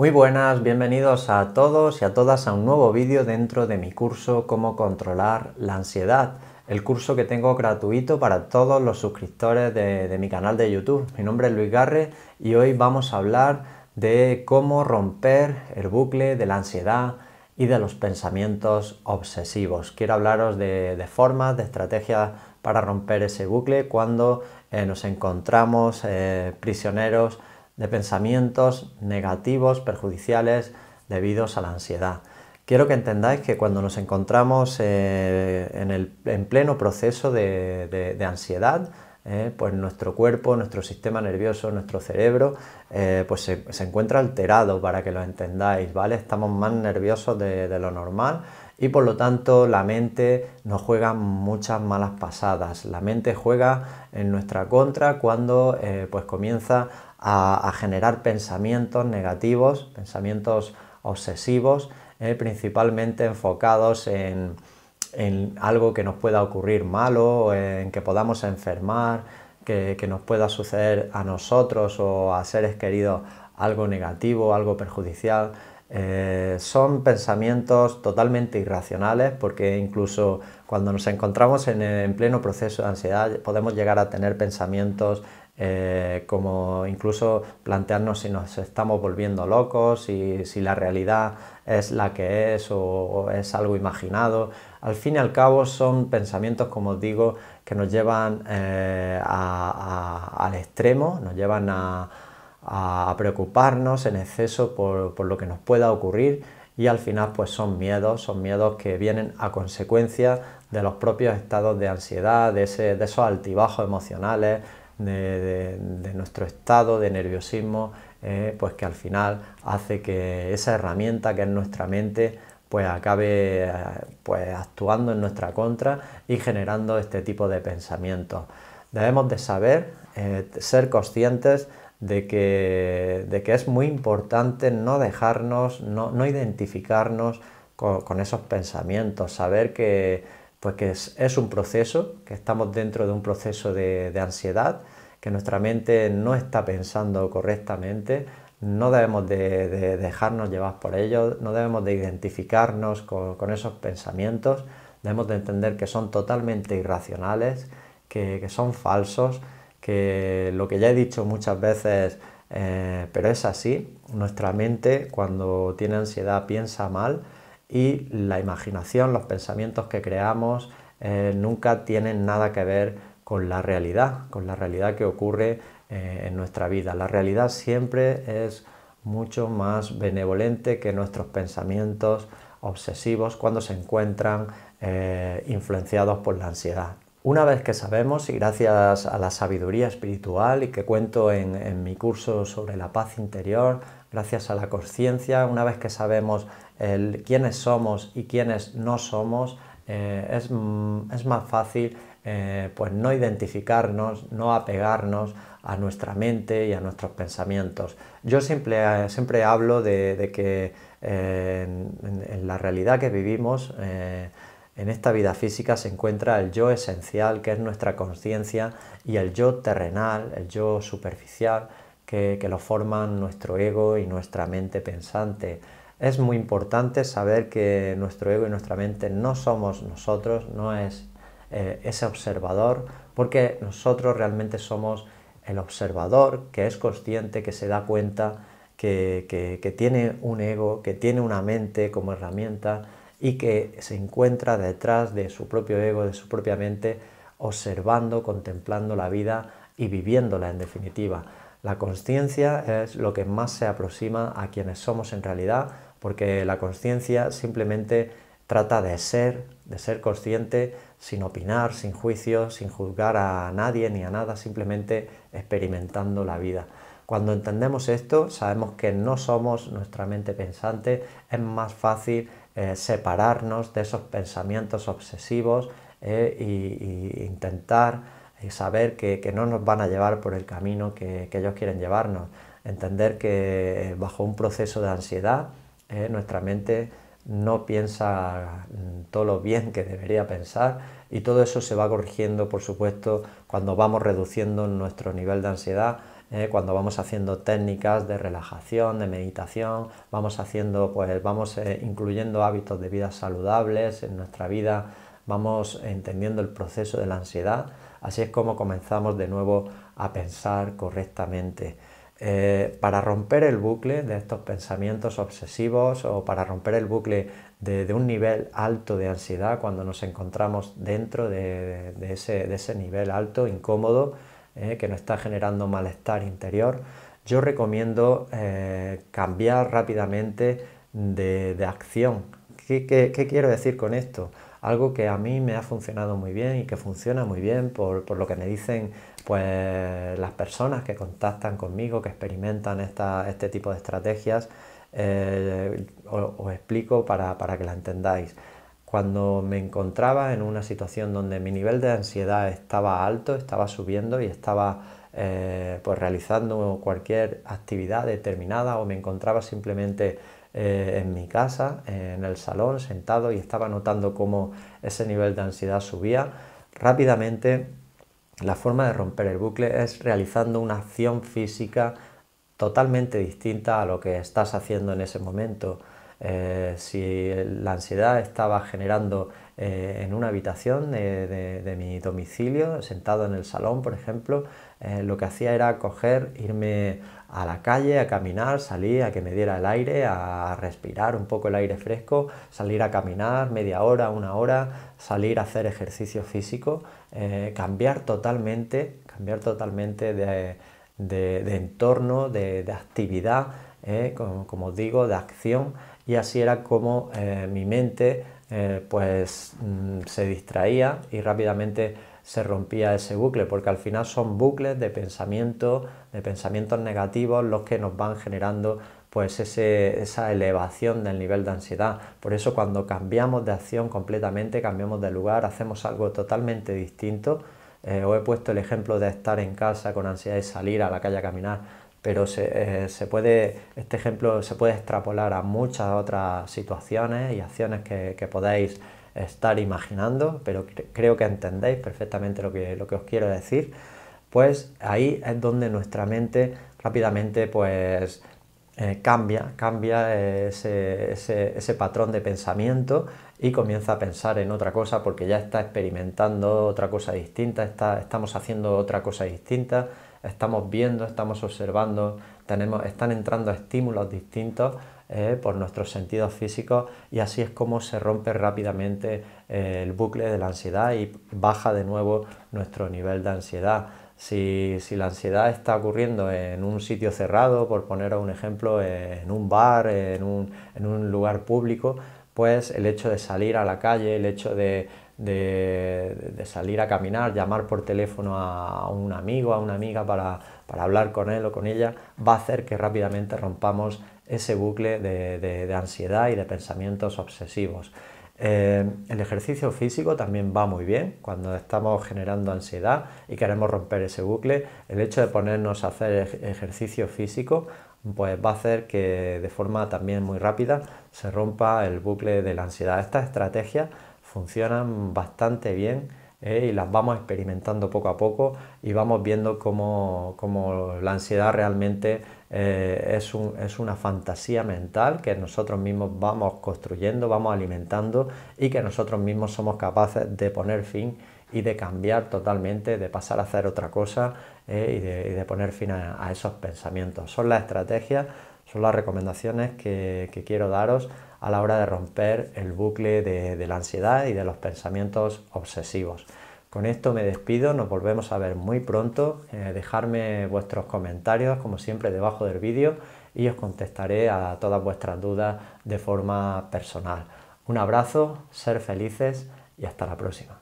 Muy buenas, bienvenidos a todos y a todas a un nuevo vídeo dentro de mi curso Cómo controlar la ansiedad, el curso que tengo gratuito para todos los suscriptores de, mi canal de YouTube. Mi nombre es Luis Garre y hoy vamos a hablar de cómo romper el bucle de la ansiedad, y de los pensamientos obsesivos. Quiero hablaros de, formas, de estrategias para romper ese bucle cuando eh, nos encontramos eh, prisioneros de pensamientos negativos, perjudiciales, debidos a la ansiedad. Quiero que entendáis que cuando nos encontramos eh, en, el, en, pleno proceso de, ansiedad, eh, pues nuestro cuerpo, nuestro sistema nervioso, nuestro cerebro, eh, pues se, encuentra alterado para que lo entendáis, ¿vale? Estamos más nerviosos de, lo normal y por lo tanto la mente nos juega muchas malas pasadas. La mente juega en nuestra contra cuando pues comienza a, generar pensamientos negativos, pensamientos obsesivos, eh, principalmente enfocados en, algo que nos pueda ocurrir malo, en que podamos enfermar, que, nos pueda suceder a nosotros o a seres queridos algo negativo, algo perjudicial. Eh, son pensamientos totalmente irracionales porque incluso cuando nos encontramos en, en, pleno proceso de ansiedad podemos llegar a tener pensamientos eh, como incluso plantearnos si nos estamos volviendo locos, si, si la realidad es la que es o, es algo imaginado. Al fin y al cabo son pensamientos, como os digo, que nos llevan eh, al extremo, nos llevan a, preocuparnos en exceso por, lo que nos pueda ocurrir y al final pues son miedos, son miedos que vienen a consecuencia de los propios estados de ansiedad, de esos altibajos emocionales, de, nuestro estado de nerviosismo, eh, pues que al final hace que esa herramienta que es nuestra mente pues acabe pues actuando en nuestra contra y generando este tipo de pensamientos. Debemos de saber, eh, ser conscientes de que, es muy importante no dejarnos, no, identificarnos con, esos pensamientos, saber que, pues que es, un proceso, que estamos dentro de un proceso de, ansiedad, que nuestra mente no está pensando correctamente, no debemos de, dejarnos llevar por ello, no debemos de identificarnos con, esos pensamientos, debemos de entender que son totalmente irracionales, que, son falsos, que lo que ya he dicho muchas veces, eh, pero es así, nuestra mente cuando tiene ansiedad piensa mal, y la imaginación, los pensamientos que creamos eh, nunca tienen nada que ver con la realidad, con la realidad que ocurre eh, en nuestra vida. La realidad siempre es mucho más benevolente que nuestros pensamientos obsesivos cuando se encuentran eh, influenciados por la ansiedad. Una vez que sabemos, y gracias a la sabiduría espiritual y que cuento en, en mi curso sobre la paz interior, gracias a la conciencia, una vez que sabemos quiénes somos y quiénes no somos, eh, mm, es, más fácil eh, pues no identificarnos, no apegarnos a nuestra mente y a nuestros pensamientos. Yo siempre, hablo de, que eh, en, la realidad que vivimos, en esta vida física se encuentra el yo esencial, que es nuestra conciencia, y el yo terrenal, el yo superficial, que, que lo forman nuestro ego y nuestra mente pensante. Es muy importante saber que nuestro ego y nuestra mente no somos nosotros, no es eh, ese observador, porque nosotros realmente somos el observador que es consciente, que se da cuenta que, tiene un ego, que tiene una mente como herramienta y que se encuentra detrás de su propio ego, de su propia mente, observando, contemplando la vida y viviéndola en definitiva. La consciencia es lo que más se aproxima a quienes somos en realidad porque la conciencia simplemente trata de ser, de ser consciente sin opinar, sin juicio, sin juzgar a nadie ni a nada, simplemente experimentando la vida. Cuando entendemos esto, sabemos que no somos nuestra mente pensante, es más fácil eh, separarnos de esos pensamientos obsesivos e intentar y, eh, saber que, no nos van a llevar por el camino que, que ellos quieren llevarnos. Entender que bajo un proceso de ansiedad eh, nuestra mente no piensa mm, todo lo bien que debería pensar y todo eso se va corrigiendo, por supuesto, cuando vamos reduciendo nuestro nivel de ansiedad, eh, cuando vamos haciendo técnicas de relajación, de meditación, vamos haciendo, pues vamos eh, incluyendo hábitos de vida saludables en nuestra vida, vamos entendiendo el proceso de la ansiedad. Así es como comenzamos de nuevo a pensar correctamente. Eh, para romper el bucle de estos pensamientos obsesivos o para romper el bucle de, un nivel alto de ansiedad cuando nos encontramos dentro de, ese, nivel alto, incómodo, eh, que nos está generando malestar interior, yo recomiendo eh, cambiar rápidamente de, acción. ¿Qué, quiero decir con esto? Algo que a mí me ha funcionado muy bien y que funciona muy bien por lo que me dicen pues las personas que contactan conmigo, que experimentan este tipo de estrategias, eh, os, explico para, que la entendáis. Cuando me encontraba en una situación donde mi nivel de ansiedad estaba alto, estaba subiendo y estaba eh, pues realizando cualquier actividad determinada o me encontraba simplemente eh, en mi casa, en el salón, sentado y estaba notando cómo ese nivel de ansiedad subía, rápidamente la forma de romper el bucle es realizando una acción física totalmente distinta a lo que estás haciendo en ese momento. Eh, si la ansiedad estaba generando eh, en una habitación de, mi domicilio, sentado en el salón, por ejemplo, eh, lo que hacía era coger, irme a la calle, a caminar, salir a que me diera el aire, a respirar un poco el aire fresco, salir a caminar media hora, una hora, salir a hacer ejercicio físico, eh, cambiar totalmente, cambiar totalmente de, entorno, de, actividad, como, digo, de acción, y así era como mi mente eh, pues mm, se distraía y rápidamente se rompía ese bucle, porque al final son bucles de pensamiento, de pensamientos negativos los que nos van generando pues esa elevación del nivel de ansiedad. Por eso cuando cambiamos de acción completamente, cambiamos de lugar, hacemos algo totalmente distinto, eh, os he puesto el ejemplo de estar en casa con ansiedad y salir a la calle a caminar pero eh, se, puede, este ejemplo se puede extrapolar a muchas otras situaciones y acciones que, que podéis estar imaginando, pero creo que entendéis perfectamente lo que, os quiero decir, pues ahí es donde nuestra mente rápidamente pues, eh, cambia, cambia ese, patrón de pensamiento y comienza a pensar en otra cosa porque ya está experimentando otra cosa distinta, estamos haciendo otra cosa distinta, estamos viendo, estamos observando, tenemos, están entrando estímulos distintos eh, por nuestros sentidos físicos y así es como se rompe rápidamente eh, el bucle de la ansiedad y baja de nuevo nuestro nivel de ansiedad. Si, la ansiedad está ocurriendo en un sitio cerrado, por poner un ejemplo, en un bar, en un lugar público, pues el hecho de salir a la calle, el hecho de de, salir a caminar, llamar por teléfono a, un amigo, a una amiga para, hablar con él o con ella, va a hacer que rápidamente rompamos ese bucle de, ansiedad y de pensamientos obsesivos. Eh, el ejercicio físico también va muy bien cuando estamos generando ansiedad y queremos romper ese bucle. El hecho de ponernos a hacer ejercicio físico pues va a hacer que de forma también muy rápida se rompa el bucle de la ansiedad. Esta estrategia funcionan bastante bien eh, y las vamos experimentando poco a poco y vamos viendo cómo, la ansiedad realmente eh, es, una fantasía mental que nosotros mismos vamos construyendo, vamos alimentando y que nosotros mismos somos capaces de poner fin y de cambiar totalmente, de pasar a hacer otra cosa eh, y, de, poner fin a, esos pensamientos. Son las estrategias, son las recomendaciones que quiero daros a la hora de romper el bucle de, la ansiedad y de los pensamientos obsesivos. Con esto me despido, nos volvemos a ver muy pronto. Eh, dejarme vuestros comentarios, como siempre, debajo del vídeo y os contestaré a todas vuestras dudas de forma personal. Un abrazo, ser felices y hasta la próxima.